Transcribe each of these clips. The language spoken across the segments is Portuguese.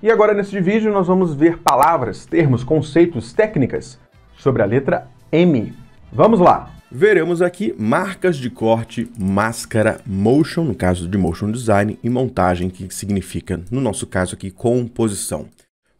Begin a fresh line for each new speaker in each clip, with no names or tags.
E agora neste vídeo nós vamos ver palavras, termos, conceitos, técnicas sobre a letra M. Vamos lá! Veremos aqui marcas de corte, máscara, motion, no caso de motion design, e montagem, que significa, no nosso caso aqui, composição.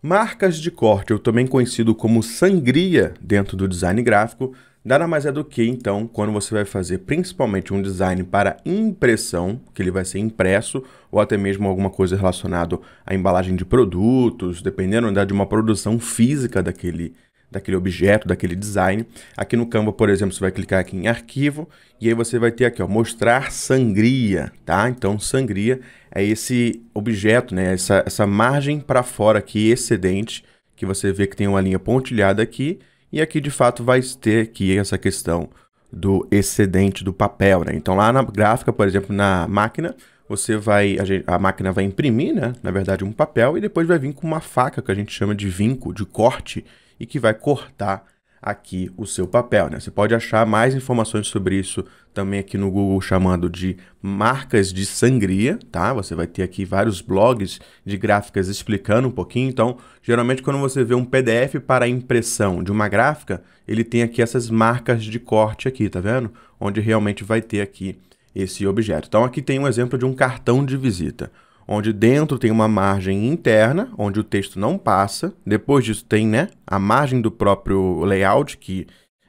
Marcas de corte, ou também conhecido como sangria dentro do design gráfico, Nada mais é do que, então, quando você vai fazer principalmente um design para impressão, que ele vai ser impresso, ou até mesmo alguma coisa relacionada à embalagem de produtos, dependendo né, de uma produção física daquele, daquele objeto, daquele design. Aqui no Canva, por exemplo, você vai clicar aqui em arquivo, e aí você vai ter aqui, ó, mostrar sangria, tá? Então, sangria é esse objeto, né, essa, essa margem para fora aqui, excedente, que você vê que tem uma linha pontilhada aqui, e aqui de fato vai ter aqui essa questão do excedente do papel, né? Então lá na gráfica, por exemplo, na máquina, você vai a, gente, a, máquina vai imprimir, né, na verdade, um papel e depois vai vir com uma faca que a gente chama de vinco, de corte, e que vai cortar aqui o seu papel. Né? Você pode achar mais informações sobre isso também aqui no Google chamando de marcas de sangria, tá? Você vai ter aqui vários blogs de gráficas explicando um pouquinho. Então, geralmente quando você vê um PDF para impressão de uma gráfica, ele tem aqui essas marcas de corte aqui, tá vendo? Onde realmente vai ter aqui esse objeto. Então, aqui tem um exemplo de um cartão de visita onde dentro tem uma margem interna, onde o texto não passa. Depois disso tem né, a margem do próprio layout, que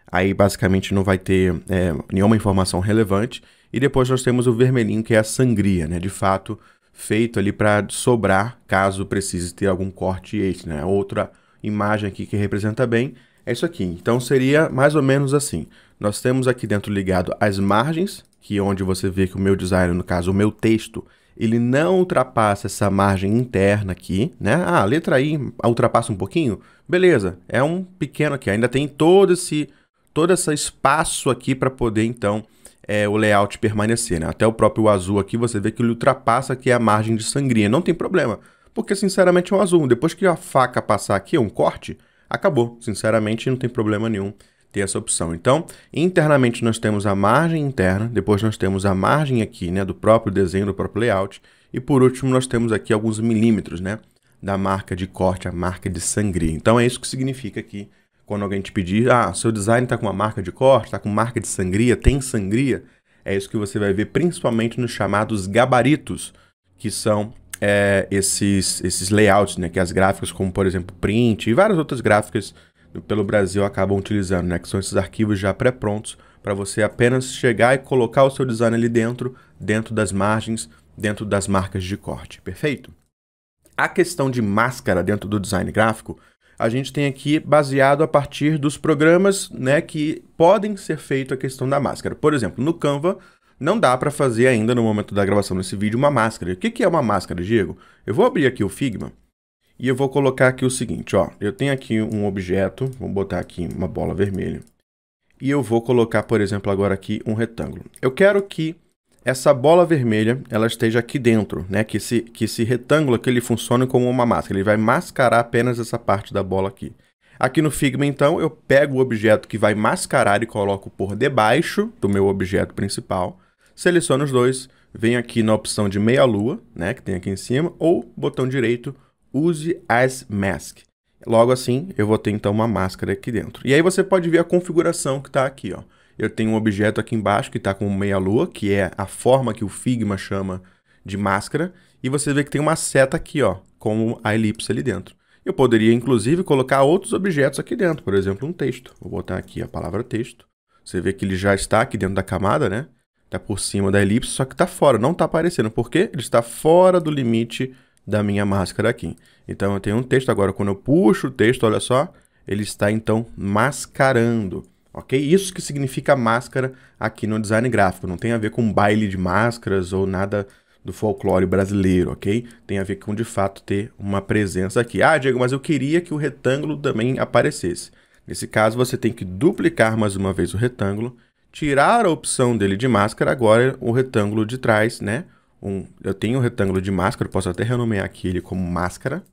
aí basicamente não vai ter é, nenhuma informação relevante. E depois nós temos o vermelhinho, que é a sangria, né? De fato, feito ali para sobrar, caso precise ter algum corte extra, né? Outra imagem aqui que representa bem é isso aqui. Então seria mais ou menos assim. Nós temos aqui dentro ligado as margens, que é onde você vê que o meu design, no caso, o meu texto, ele não ultrapassa essa margem interna aqui, né? Ah, a letra I ultrapassa um pouquinho? Beleza, é um pequeno aqui, ainda tem todo esse, todo esse espaço aqui para poder, então, é, o layout permanecer, né? Até o próprio azul aqui, você vê que ele ultrapassa aqui a margem de sangria, não tem problema, porque, sinceramente, é um azul. Depois que a faca passar aqui, é um corte, acabou. Sinceramente, não tem problema nenhum ter essa opção. Então, internamente nós temos a margem interna, depois nós temos a margem aqui, né, do próprio desenho, do próprio layout, e por último nós temos aqui alguns milímetros, né, da marca de corte, a marca de sangria. Então é isso que significa aqui quando alguém te pedir, ah, seu design está com uma marca de corte, está com marca de sangria, tem sangria, é isso que você vai ver principalmente nos chamados gabaritos, que são é, esses, esses layouts, né, que as gráficas como, por exemplo, print e várias outras gráficas pelo Brasil acabam utilizando, né? Que são esses arquivos já pré-prontos para você apenas chegar e colocar o seu design ali dentro, dentro das margens, dentro das marcas de corte, perfeito? A questão de máscara dentro do design gráfico, a gente tem aqui baseado a partir dos programas né, que podem ser feito a questão da máscara. Por exemplo, no Canva, não dá para fazer ainda no momento da gravação desse vídeo uma máscara. O que, que é uma máscara, Diego? Eu vou abrir aqui o Figma e eu vou colocar aqui o seguinte, ó. Eu tenho aqui um objeto, vou botar aqui uma bola vermelha. E eu vou colocar, por exemplo, agora aqui um retângulo. Eu quero que essa bola vermelha, ela esteja aqui dentro, né? Que esse, que esse retângulo aqui, ele funcione como uma máscara. Ele vai mascarar apenas essa parte da bola aqui. Aqui no Figma, então, eu pego o objeto que vai mascarar e coloco por debaixo do meu objeto principal. Seleciono os dois, venho aqui na opção de meia lua, né? Que tem aqui em cima, ou botão direito, Use as mask. Logo assim, eu vou ter então uma máscara aqui dentro. E aí você pode ver a configuração que está aqui. Ó. Eu tenho um objeto aqui embaixo que está com meia-lua, que é a forma que o Figma chama de máscara. E você vê que tem uma seta aqui, ó, com a elipse ali dentro. Eu poderia, inclusive, colocar outros objetos aqui dentro, por exemplo, um texto. Vou botar aqui a palavra texto. Você vê que ele já está aqui dentro da camada, né? Está por cima da elipse, só que está fora, não está aparecendo. Por quê? Ele está fora do limite da minha máscara aqui. Então eu tenho um texto agora, quando eu puxo o texto, olha só, ele está então mascarando, ok? Isso que significa máscara aqui no design gráfico, não tem a ver com baile de máscaras ou nada do folclore brasileiro, ok? Tem a ver com de fato ter uma presença aqui. Ah, Diego, mas eu queria que o retângulo também aparecesse. Nesse caso, você tem que duplicar mais uma vez o retângulo, tirar a opção dele de máscara, agora o retângulo de trás, né? um. Eu tenho um retângulo de máscara, posso até renomear aqui ele como máscara.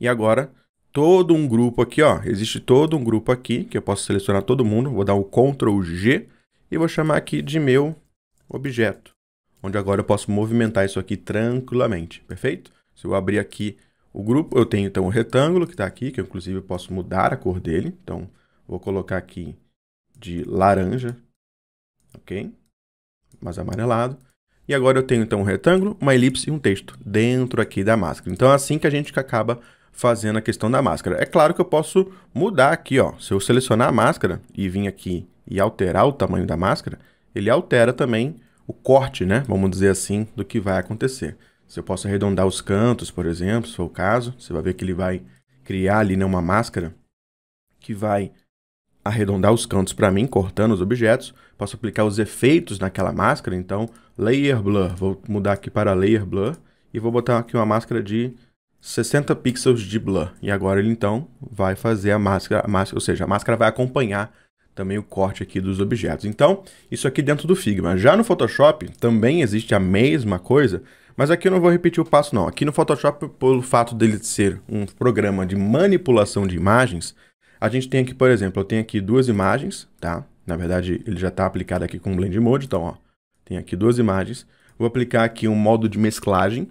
E agora, todo um grupo aqui, ó. Existe todo um grupo aqui, que eu posso selecionar todo mundo. Vou dar o um Ctrl G e vou chamar aqui de meu objeto. Onde agora eu posso movimentar isso aqui tranquilamente, perfeito? Se eu abrir aqui o grupo, eu tenho então o retângulo que está aqui, que eu inclusive posso mudar a cor dele. Então, vou colocar aqui de laranja, ok? Mais amarelado. E agora eu tenho então um retângulo, uma elipse e um texto dentro aqui da máscara. Então é assim que a gente acaba fazendo a questão da máscara. É claro que eu posso mudar aqui, ó. Se eu selecionar a máscara e vir aqui e alterar o tamanho da máscara, ele altera também o corte, né? Vamos dizer assim, do que vai acontecer. Se eu posso arredondar os cantos, por exemplo, se for o caso, você vai ver que ele vai criar ali né, uma máscara que vai arredondar os cantos para mim, cortando os objetos posso aplicar os efeitos naquela máscara. Então, Layer Blur, vou mudar aqui para Layer Blur e vou botar aqui uma máscara de 60 pixels de blur. E agora ele então vai fazer a máscara, a máscara, ou seja, a máscara vai acompanhar também o corte aqui dos objetos. Então, isso aqui dentro do Figma. Já no Photoshop também existe a mesma coisa, mas aqui eu não vou repetir o passo não. Aqui no Photoshop, pelo fato dele ser um programa de manipulação de imagens, a gente tem aqui, por exemplo, eu tenho aqui duas imagens, tá? Na verdade, ele já está aplicado aqui com o Blend Mode, então, ó, tem aqui duas imagens. Vou aplicar aqui um modo de mesclagem,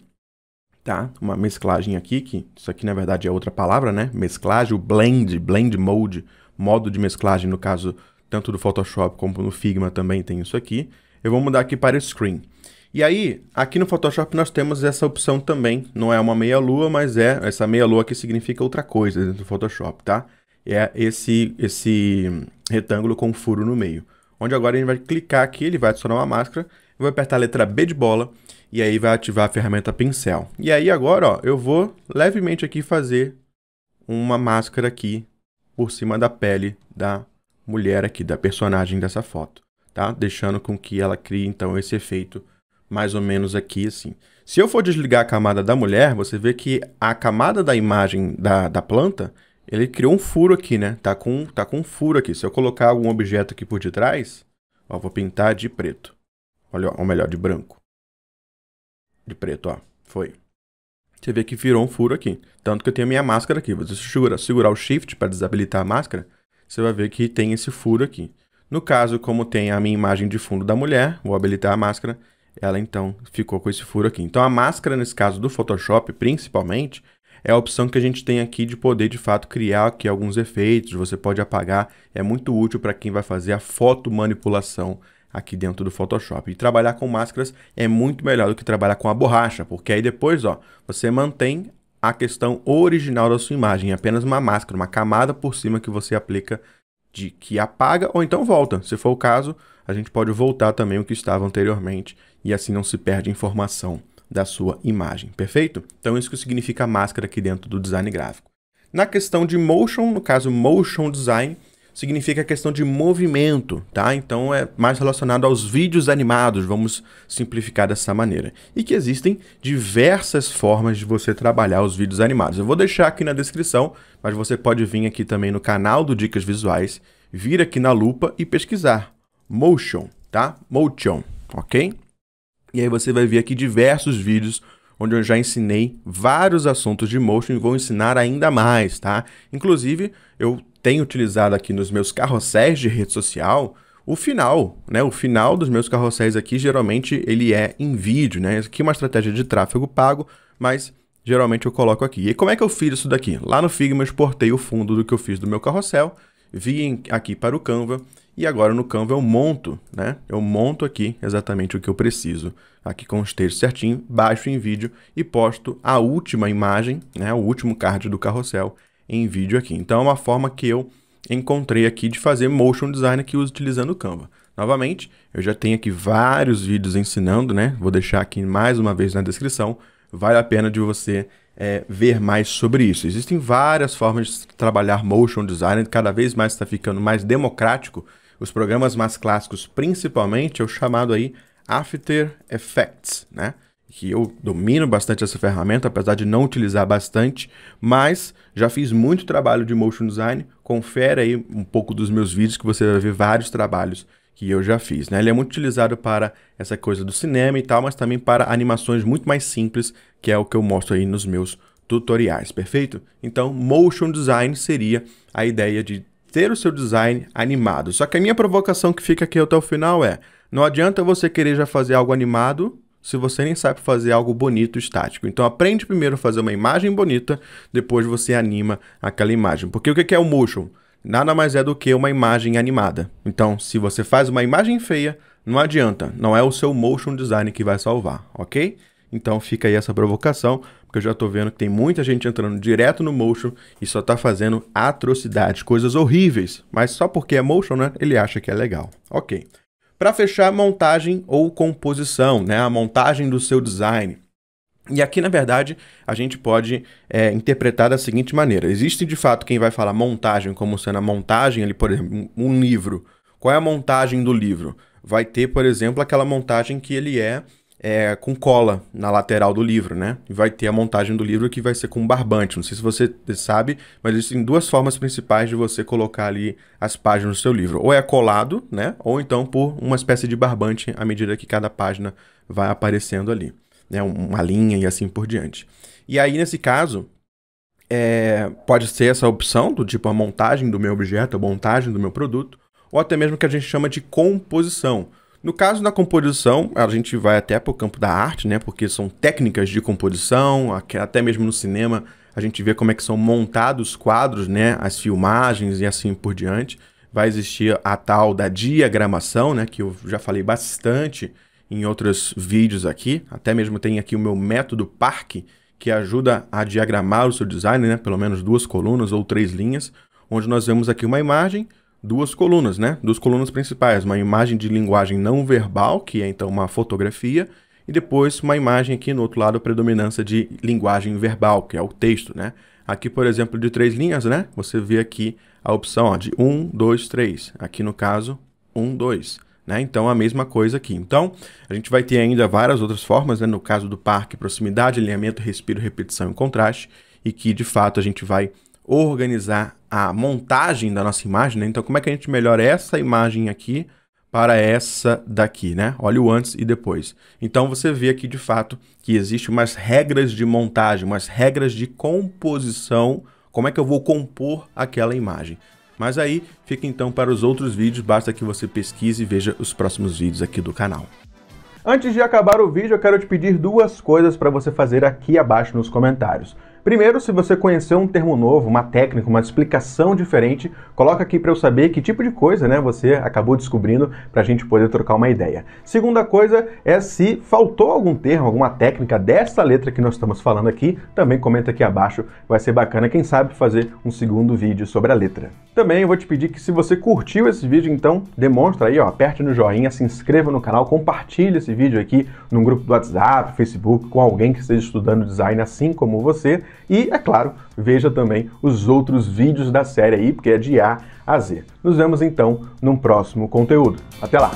tá? Uma mesclagem aqui, que isso aqui na verdade é outra palavra, né? Mesclagem, o blend, blend mode, modo de mesclagem, no caso, tanto do Photoshop como no Figma também tem isso aqui. Eu vou mudar aqui para Screen. E aí, aqui no Photoshop nós temos essa opção também. Não é uma meia-lua, mas é essa meia-lua que significa outra coisa dentro do Photoshop, tá? é esse, esse retângulo com um furo no meio. Onde agora a gente vai clicar aqui, ele vai adicionar uma máscara, eu vou apertar a letra B de bola e aí vai ativar a ferramenta pincel. E aí agora, ó, eu vou levemente aqui fazer uma máscara aqui por cima da pele da mulher aqui, da personagem dessa foto, tá? Deixando com que ela crie então esse efeito mais ou menos aqui assim. Se eu for desligar a camada da mulher, você vê que a camada da imagem da, da planta, ele criou um furo aqui, né? Tá com, tá com um furo aqui. Se eu colocar algum objeto aqui por detrás, ó, vou pintar de preto. Olha, ou melhor, de branco. De preto, ó. Foi. Você vê que virou um furo aqui. Tanto que eu tenho a minha máscara aqui. Você segura, segurar o Shift para desabilitar a máscara, você vai ver que tem esse furo aqui. No caso, como tem a minha imagem de fundo da mulher, vou habilitar a máscara, ela então ficou com esse furo aqui. Então a máscara, nesse caso do Photoshop, principalmente, é a opção que a gente tem aqui de poder de fato criar aqui alguns efeitos, você pode apagar, é muito útil para quem vai fazer a foto manipulação aqui dentro do Photoshop. E trabalhar com máscaras é muito melhor do que trabalhar com a borracha, porque aí depois, ó, você mantém a questão original da sua imagem, é apenas uma máscara, uma camada por cima que você aplica de que apaga ou então volta. Se for o caso, a gente pode voltar também o que estava anteriormente e assim não se perde informação da sua imagem, perfeito? Então isso que significa máscara aqui dentro do design gráfico. Na questão de motion, no caso motion design, significa a questão de movimento, tá? Então é mais relacionado aos vídeos animados, vamos simplificar dessa maneira. E que existem diversas formas de você trabalhar os vídeos animados. Eu vou deixar aqui na descrição, mas você pode vir aqui também no canal do Dicas Visuais, vir aqui na lupa e pesquisar motion, tá? Motion, OK? E aí você vai ver aqui diversos vídeos onde eu já ensinei vários assuntos de motion e vou ensinar ainda mais, tá? Inclusive, eu tenho utilizado aqui nos meus carrosséis de rede social o final, né? O final dos meus carrosséis aqui, geralmente, ele é em vídeo, né? Aqui é uma estratégia de tráfego pago, mas geralmente eu coloco aqui. E como é que eu fiz isso daqui? Lá no Figma eu exportei o fundo do que eu fiz do meu carrossel, vim aqui para o Canva e agora no Canva eu monto, né? Eu monto aqui exatamente o que eu preciso. Aqui com os textos certinho, baixo em vídeo e posto a última imagem, né? O último card do carrossel em vídeo aqui. Então é uma forma que eu encontrei aqui de fazer motion design aqui utilizando o Canva. Novamente, eu já tenho aqui vários vídeos ensinando, né? Vou deixar aqui mais uma vez na descrição. Vale a pena de você é, ver mais sobre isso. Existem várias formas de trabalhar motion design, cada vez mais está ficando mais democrático os programas mais clássicos, principalmente, é o chamado aí After Effects, né? Que eu domino bastante essa ferramenta, apesar de não utilizar bastante, mas já fiz muito trabalho de motion design. Confere aí um pouco dos meus vídeos que você vai ver vários trabalhos que eu já fiz, né? Ele é muito utilizado para essa coisa do cinema e tal, mas também para animações muito mais simples, que é o que eu mostro aí nos meus tutoriais, perfeito? Então, motion design seria a ideia de ter o seu design animado. Só que a minha provocação que fica aqui até o final é: não adianta você querer já fazer algo animado se você nem sabe fazer algo bonito estático. Então aprende primeiro a fazer uma imagem bonita, depois você anima aquela imagem. Porque o que é o motion? Nada mais é do que uma imagem animada. Então, se você faz uma imagem feia, não adianta, não é o seu motion design que vai salvar, ok? Então fica aí essa provocação porque eu já tô vendo que tem muita gente entrando direto no motion e só tá fazendo atrocidades, coisas horríveis. Mas só porque é motion, né? Ele acha que é legal. Ok. Para fechar, montagem ou composição, né? A montagem do seu design. E aqui, na verdade, a gente pode é, interpretar da seguinte maneira: existe de fato quem vai falar montagem como sendo a montagem, ali, por exemplo, um livro. Qual é a montagem do livro? Vai ter, por exemplo, aquela montagem que ele é é, com cola na lateral do livro, né? vai ter a montagem do livro que vai ser com barbante. Não sei se você sabe, mas existem duas formas principais de você colocar ali as páginas do seu livro. Ou é colado, né? Ou então por uma espécie de barbante à medida que cada página vai aparecendo ali. Né? Uma linha e assim por diante. E aí, nesse caso, é, pode ser essa opção do tipo a montagem do meu objeto, a montagem do meu produto, ou até mesmo que a gente chama de composição. No caso da composição, a gente vai até para o campo da arte, né? Porque são técnicas de composição, até mesmo no cinema a gente vê como é que são montados os quadros, né? As filmagens e assim por diante. Vai existir a tal da diagramação, né? Que eu já falei bastante em outros vídeos aqui. Até mesmo tem aqui o meu método parque, que ajuda a diagramar o seu design, né? Pelo menos duas colunas ou três linhas, onde nós vemos aqui uma imagem duas colunas, né? Duas colunas principais, uma imagem de linguagem não verbal, que é então uma fotografia, e depois uma imagem aqui no outro lado, a predominância de linguagem verbal, que é o texto, né? Aqui, por exemplo, de três linhas, né? Você vê aqui a opção ó, de 1, 2, 3. Aqui no caso, 1, 2. Né? Então, a mesma coisa aqui. Então, a gente vai ter ainda várias outras formas, né? no caso do parque, proximidade, alinhamento, respiro, repetição e contraste, e que, de fato, a gente vai organizar a montagem da nossa imagem, né? Então, como é que a gente melhora essa imagem aqui para essa daqui, né? Olha o antes e depois. Então, você vê aqui de fato que existem umas regras de montagem, umas regras de composição, como é que eu vou compor aquela imagem. Mas aí fica então para os outros vídeos, basta que você pesquise e veja os próximos vídeos aqui do canal. Antes de acabar o vídeo, eu quero te pedir duas coisas para você fazer aqui abaixo nos comentários. Primeiro, se você conheceu um termo novo, uma técnica, uma explicação diferente, coloca aqui para eu saber que tipo de coisa né, você acabou descobrindo para a gente poder trocar uma ideia. Segunda coisa é se faltou algum termo, alguma técnica dessa letra que nós estamos falando aqui, também comenta aqui abaixo, vai ser bacana, quem sabe, fazer um segundo vídeo sobre a letra. Também vou te pedir que se você curtiu esse vídeo, então demonstra aí, ó, aperte no joinha, se inscreva no canal, compartilhe esse vídeo aqui num grupo do WhatsApp, Facebook, com alguém que esteja estudando design assim como você. E, é claro, veja também os outros vídeos da série aí, porque é de A a Z. Nos vemos então num próximo conteúdo. Até lá!